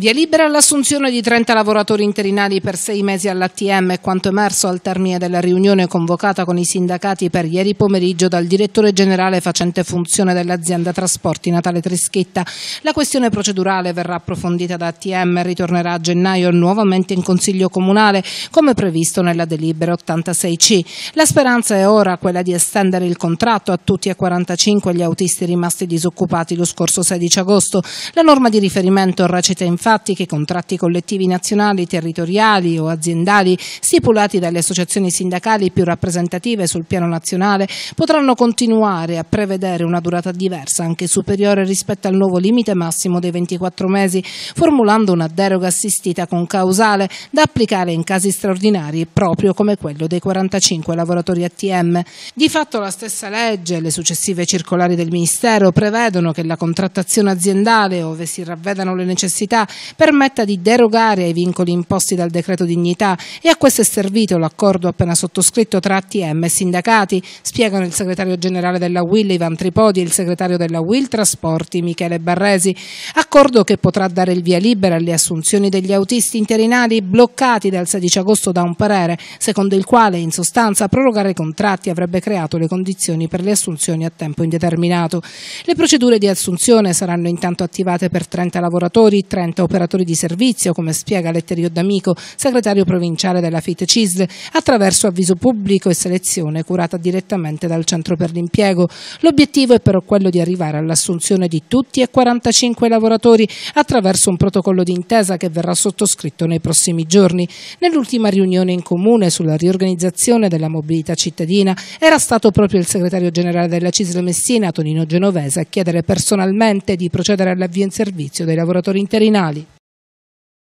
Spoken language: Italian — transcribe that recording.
Via libera all'assunzione di 30 lavoratori interinali per sei mesi all'ATM, è quanto emerso al termine della riunione convocata con i sindacati per ieri pomeriggio dal direttore generale facente funzione dell'azienda trasporti Natale Trischetta. La questione procedurale verrà approfondita da ATM e ritornerà a gennaio nuovamente in Consiglio Comunale, come previsto nella delibera 86C. La speranza è ora quella di estendere il contratto a tutti e 45 gli autisti rimasti disoccupati lo scorso 16 agosto. La norma di riferimento recita infatti infatti che contratti collettivi nazionali, territoriali o aziendali stipulati dalle associazioni sindacali più rappresentative sul piano nazionale potranno continuare a prevedere una durata diversa, anche superiore rispetto al nuovo limite massimo dei 24 mesi, formulando una deroga assistita con causale da applicare in casi straordinari proprio come quello dei 45 lavoratori ATM. Di fatto la stessa legge e le successive circolari del Ministero prevedono che la contrattazione aziendale, ove si ravvedano le necessità, permetta di derogare ai vincoli imposti dal decreto dignità e a questo è servito l'accordo appena sottoscritto tra ATM e sindacati, spiegano il segretario generale della WIL Ivan Tripodi e il segretario della WIL Trasporti Michele Barresi, accordo che potrà dare il via libera alle assunzioni degli autisti interinali bloccati dal 16 agosto da un parere, secondo il quale in sostanza prorogare i contratti avrebbe creato le condizioni per le assunzioni a tempo indeterminato. Le procedure di assunzione saranno intanto attivate per 30 lavoratori, 30 da operatori di servizio, come spiega Letterio D'Amico, segretario provinciale della FIT CISL, attraverso avviso pubblico e selezione curata direttamente dal Centro per l'Impiego. L'obiettivo è però quello di arrivare all'assunzione di tutti e 45 lavoratori attraverso un protocollo d'intesa che verrà sottoscritto nei prossimi giorni. Nell'ultima riunione in comune sulla riorganizzazione della mobilità cittadina era stato proprio il segretario generale della CISL Messina, Tonino Genovese, a chiedere personalmente di procedere all'avvio in servizio dei lavoratori interinali